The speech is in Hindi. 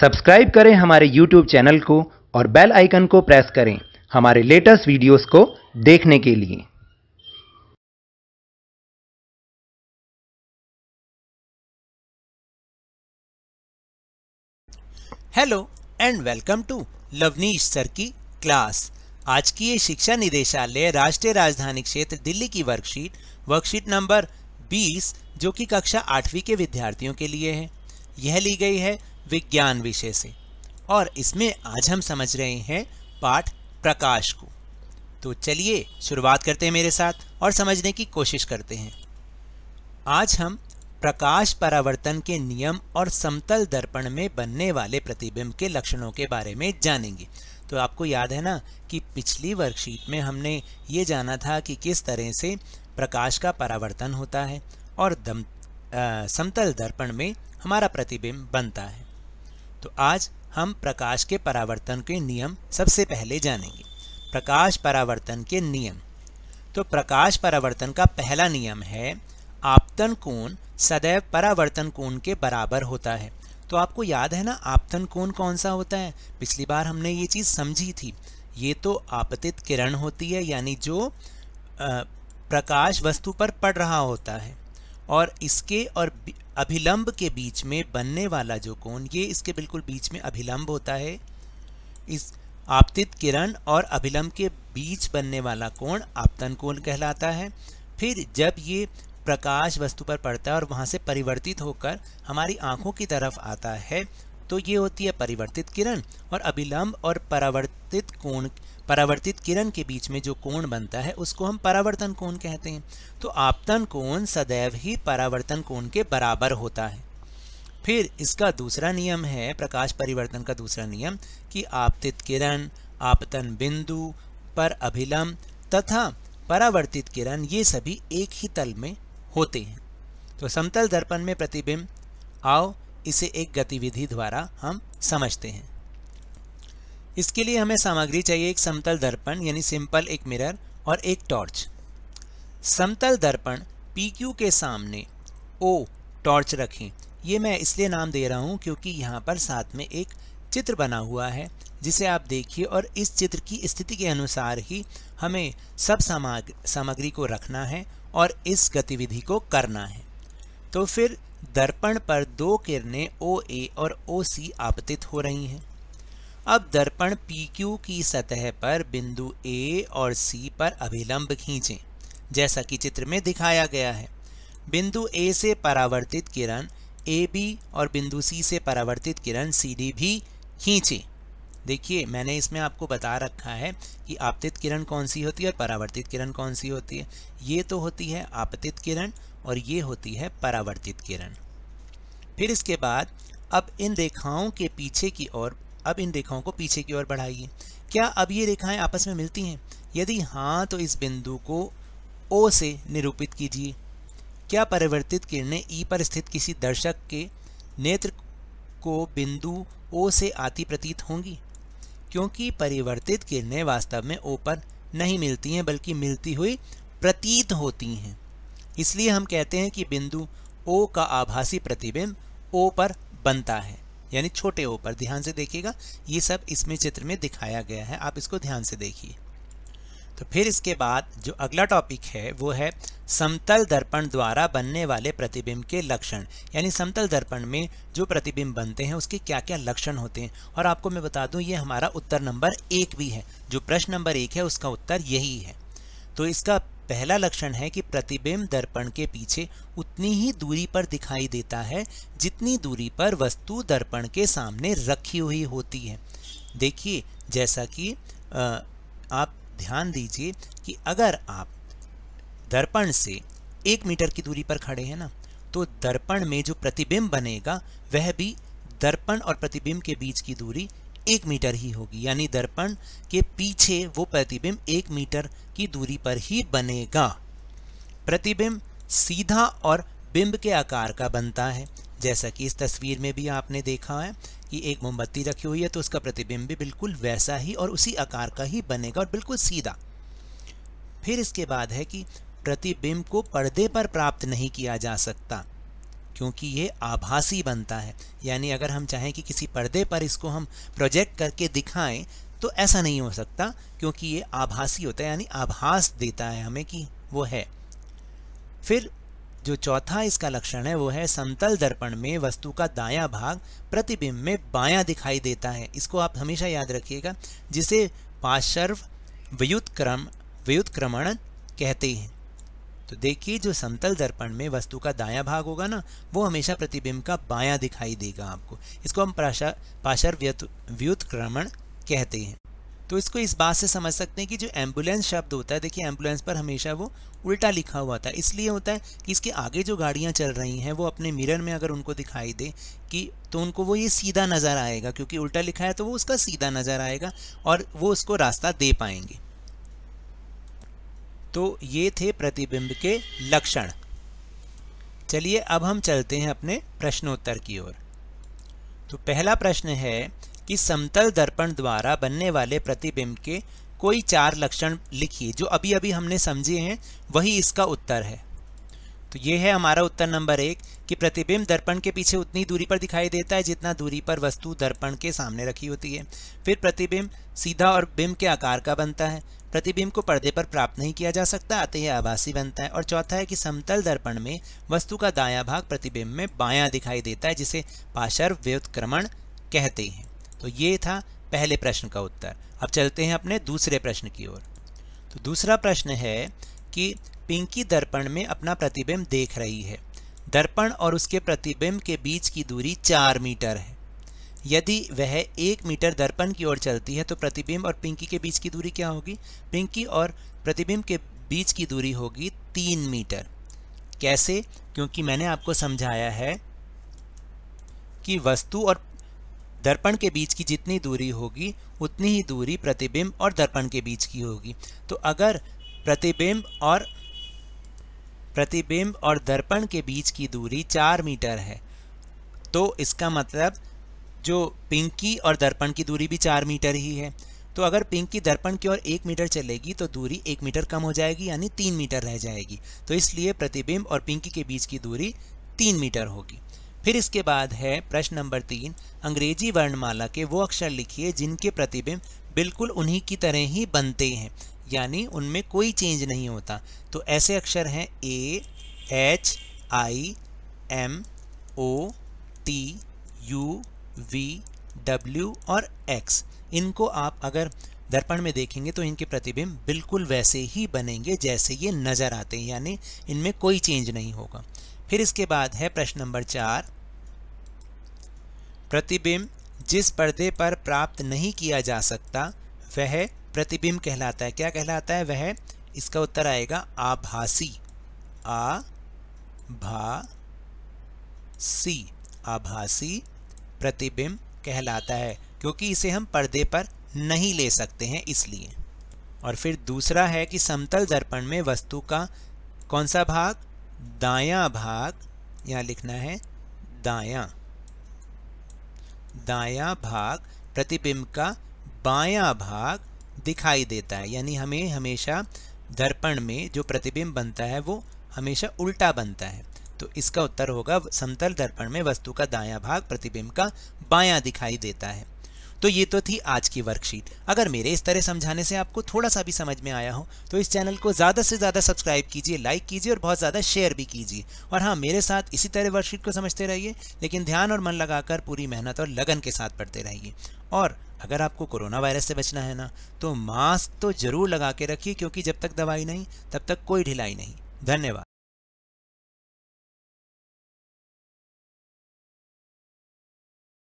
सब्सक्राइब करें हमारे यूट्यूब चैनल को और बेल आइकन को प्रेस करें हमारे लेटेस्ट वीडियोस को देखने के लिए hello and welcome to Lavneesh sir की क्लास आज की ये शिक्षा निदेशालय राष्ट्रीय राजधानी क्षेत्र दिल्ली की वर्कशीट वर्कशीट नंबर 20 जो कि कक्षा आठवीं के विद्यार्थियों के लिए है यह ली गई है विज्ञान विषय से और इसमें आज हम समझ रहे हैं पाठ प्रकाश को तो चलिए शुरुआत करते हैं मेरे साथ और समझने की कोशिश करते हैं आज हम प्रकाश परावर्तन के नियम और समतल दर्पण में बनने वाले प्रतिबिंब के लक्षणों के बारे में जानेंगे तो आपको याद है ना कि पिछली वर्कशीट में हमने ये जाना था कि किस तरह से प्रकाश का परावर्तन होता है और दम आ, समतल दर्पण में हमारा प्रतिबिंब बनता है तो आज हम प्रकाश के परावर्तन के नियम सबसे पहले जानेंगे प्रकाश परावर्तन के नियम तो प्रकाश परावर्तन का पहला नियम है आपतन कोण सदैव परावर्तन कोण के बराबर होता है तो आपको याद है ना आपतन कोण कौन सा होता है पिछली बार हमने ये चीज़ समझी थी ये तो आपतित किरण होती है यानी जो प्रकाश वस्तु पर पड़ रहा होता है और इसके और अभिलंब के बीच में बनने वाला जो कोण ये इसके बिल्कुल बीच में अभिलंब होता है इस आपतित किरण और अभिलंब के बीच बनने वाला कोण आपतन कोण कहलाता है फिर जब ये प्रकाश वस्तु पर पड़ता है और वहाँ से परिवर्तित होकर हमारी आँखों की तरफ आता है तो ये होती है परिवर्तित किरण और अभिलंब और परावर्तित कोण परावर्तित किरण के बीच में जो कोण बनता है उसको हम परावर्तन कोण कहते हैं तो आपतन कोण सदैव ही परावर्तन कोण के बराबर होता है फिर इसका दूसरा नियम है प्रकाश परिवर्तन का दूसरा नियम कि आपतित किरण आपतन बिंदु पर अभिलम्ब तथा परावर्तित किरण ये सभी एक ही तल में होते हैं तो समतल दर्पण में प्रतिबिंब आओ इसे एक गतिविधि द्वारा हम समझते हैं इसके लिए हमें सामग्री चाहिए एक समतल दर्पण यानी सिंपल एक मिरर और एक टॉर्च समतल दर्पण पी क्यू के सामने ओ टॉर्च रखें ये मैं इसलिए नाम दे रहा हूँ क्योंकि यहाँ पर साथ में एक चित्र बना हुआ है जिसे आप देखिए और इस चित्र की स्थिति के अनुसार ही हमें सब सामग सामग्री को रखना है और इस गतिविधि को करना है तो फिर दर्पण पर दो किरणें ओ ए और ओ सी आपतित हो रही हैं अब दर्पण PQ की सतह पर बिंदु A और C पर अभिलंब खींचें जैसा कि चित्र में दिखाया गया है बिंदु A से परावर्तित किरण AB और बिंदु C से परावर्तित किरण CD भी खींचें देखिए मैंने इसमें आपको बता रखा है कि आपतित किरण कौन सी होती है और परावर्तित किरण कौन सी होती है ये तो होती है आपतित किरण और ये होती है परावर्तित किरण फिर इसके बाद अब इन रेखाओं के पीछे की ओर अब इन रेखाओं को पीछे की ओर बढ़ाइए क्या अब ये रेखाएं आपस में मिलती हैं यदि हाँ तो इस बिंदु को ओ से निरूपित कीजिए क्या परिवर्तित किरणें ई पर स्थित किसी दर्शक के नेत्र को बिंदु ओ से आती प्रतीत होंगी क्योंकि परिवर्तित किरणें वास्तव में ओ पर नहीं मिलती हैं बल्कि मिलती हुई प्रतीत होती हैं इसलिए हम कहते हैं कि बिंदु ओ का आभासी प्रतिबिंब ओ पर बनता है यानी छोटे ओ पर ध्यान से देखिएगा ये सब इसमें चित्र में दिखाया गया है आप इसको ध्यान से देखिए तो फिर इसके बाद जो अगला टॉपिक है वो है समतल दर्पण द्वारा बनने वाले प्रतिबिंब के लक्षण यानी समतल दर्पण में जो प्रतिबिंब बनते हैं उसके क्या क्या लक्षण होते हैं और आपको मैं बता दूं ये हमारा उत्तर नंबर एक भी है जो प्रश्न नंबर एक है उसका उत्तर यही है तो इसका पहला लक्षण है कि प्रतिबिंब दर्पण के पीछे उतनी ही दूरी पर दिखाई देता है जितनी दूरी पर वस्तु दर्पण के सामने रखी हुई होती है देखिए जैसा कि आ, आप ध्यान दीजिए कि अगर आप दर्पण से एक मीटर की दूरी पर खड़े हैं ना तो दर्पण में जो प्रतिबिंब बनेगा वह भी दर्पण और प्रतिबिंब के बीच की दूरी एक मीटर ही होगी यानी दर्पण के पीछे वो प्रतिबिंब एक मीटर की दूरी पर ही बनेगा प्रतिबिंब सीधा और बिंब के आकार का बनता है जैसा कि इस तस्वीर में भी आपने देखा है कि एक मोमबत्ती रखी हुई है तो उसका प्रतिबिंब भी बिल्कुल वैसा ही और उसी आकार का ही बनेगा और बिल्कुल सीधा फिर इसके बाद है कि प्रतिबिंब को पर्दे पर प्राप्त नहीं किया जा सकता क्योंकि ये आभासी बनता है यानी अगर हम चाहें कि किसी पर्दे पर इसको हम प्रोजेक्ट करके दिखाएं तो ऐसा नहीं हो सकता क्योंकि ये आभासी होता है यानी आभास देता है हमें कि वो है फिर जो चौथा इसका लक्षण है वो है समतल दर्पण में वस्तु का दाया भाग प्रतिबिंब में बायां दिखाई देता है इसको आप हमेशा याद रखिएगा जिसे पाशर्व व्युतक्रम व्युत्क्रमण कहते हैं तो देखिए जो समतल दर्पण में वस्तु का दायां भाग होगा ना वो हमेशा प्रतिबिंब का बायां दिखाई देगा आपको इसको हम पाशा पाशर व्युतक्रमण कहते हैं तो इसको इस बात से समझ सकते हैं कि जो एम्बुलेंस शब्द होता है देखिए एम्बुलेंस पर हमेशा वो उल्टा लिखा हुआ था इसलिए होता है कि इसके आगे जो गाड़ियाँ चल रही हैं वो अपने मिरर में अगर उनको दिखाई दे कि तो उनको वो ये सीधा नज़र आएगा क्योंकि उल्टा लिखा है तो वो उसका सीधा नज़र आएगा और वो उसको रास्ता दे पाएंगे तो ये थे प्रतिबिंब के लक्षण चलिए अब हम चलते हैं अपने प्रश्नोत्तर की ओर तो पहला प्रश्न है कि समतल दर्पण द्वारा बनने वाले प्रतिबिंब के कोई चार लक्षण लिखिए जो अभी अभी हमने समझे हैं वही इसका उत्तर है तो ये है हमारा उत्तर नंबर एक कि प्रतिबिंब दर्पण के पीछे उतनी दूरी पर दिखाई देता है जितना दूरी पर वस्तु दर्पण के सामने रखी होती है फिर प्रतिबिंब सीधा और बिंब के आकार का बनता है प्रतिबिंब को पर्दे पर प्राप्त नहीं किया जा सकता अतः यह आभासी बनता है और चौथा है कि समतल दर्पण में वस्तु का दायां भाग प्रतिबिंब में बायां दिखाई देता है जिसे पाशर्व व्युत्क्रमण कहते हैं तो ये था पहले प्रश्न का उत्तर अब चलते हैं अपने दूसरे प्रश्न की ओर तो दूसरा प्रश्न है कि पिंकी दर्पण में अपना प्रतिबिंब देख रही है दर्पण और उसके प्रतिबिंब के बीच की दूरी चार मीटर है यदि वह एक मीटर दर्पण की ओर चलती है तो प्रतिबिंब और पिंकी के बीच की दूरी क्या होगी पिंकी और प्रतिबिंब के बीच की दूरी होगी तीन मीटर कैसे क्योंकि मैंने आपको समझाया है कि वस्तु और दर्पण के बीच की जितनी दूरी होगी उतनी ही दूरी प्रतिबिंब और दर्पण के बीच की होगी तो अगर प्रतिबिंब और प्रतिबिंब और दर्पण के बीच की दूरी चार मीटर है तो इसका मतलब जो पिंकी और दर्पण की दूरी भी चार मीटर ही है तो अगर पिंकी दर्पण की ओर एक मीटर चलेगी तो दूरी एक मीटर कम हो जाएगी यानी तीन मीटर रह जाएगी तो इसलिए प्रतिबिंब और पिंकी के बीच की दूरी तीन मीटर होगी फिर इसके बाद है प्रश्न नंबर तीन अंग्रेजी वर्णमाला के वो अक्षर लिखिए जिनके प्रतिबिंब बिल्कुल उन्हीं की तरह ही बनते हैं यानी उनमें कोई चेंज नहीं होता तो ऐसे अक्षर हैं A H I M O T U V W और एक्स इनको आप अगर दर्पण में देखेंगे तो इनके प्रतिबिंब बिल्कुल वैसे ही बनेंगे जैसे ये नज़र आते हैं यानी इनमें कोई चेंज नहीं होगा फिर इसके बाद है प्रश्न नंबर चार प्रतिबिंब जिस पर्दे पर प्राप्त नहीं किया जा सकता वह प्रतिबिंब कहलाता है क्या कहलाता है वह इसका उत्तर आएगा आभासी आ भा सी आभासी प्रतिबिंब कहलाता है क्योंकि इसे हम पर्दे पर नहीं ले सकते हैं इसलिए और फिर दूसरा है कि समतल दर्पण में वस्तु का कौन सा भाग दायां भाग यहाँ लिखना है दायां दायां भाग प्रतिबिंब का बायां भाग दिखाई देता है यानी हमें हमेशा दर्पण में जो प्रतिबिंब बनता है वो हमेशा उल्टा बनता है तो इसका उत्तर होगा समतल दर्पण में वस्तु का दाया भाग प्रतिबिंब का बाया दिखाई देता है तो ये तो थी आज की वर्कशीट अगर मेरे इस तरह समझाने से आपको थोड़ा सा भी समझ में आया हो तो इस चैनल को ज़्यादा से ज़्यादा सब्सक्राइब कीजिए लाइक कीजिए और बहुत ज़्यादा शेयर भी कीजिए और हाँ मेरे साथ इसी तरह वर्कशीट को समझते रहिए लेकिन ध्यान और मन लगाकर पूरी मेहनत और लगन के साथ पढ़ते रहिए और अगर आपको कोरोना वायरस से बचना है ना तो मास्क तो ज़रूर लगा के रखिए क्योंकि जब तक दवाई नहीं तब तक कोई ढिलाई नहीं धन्यवाद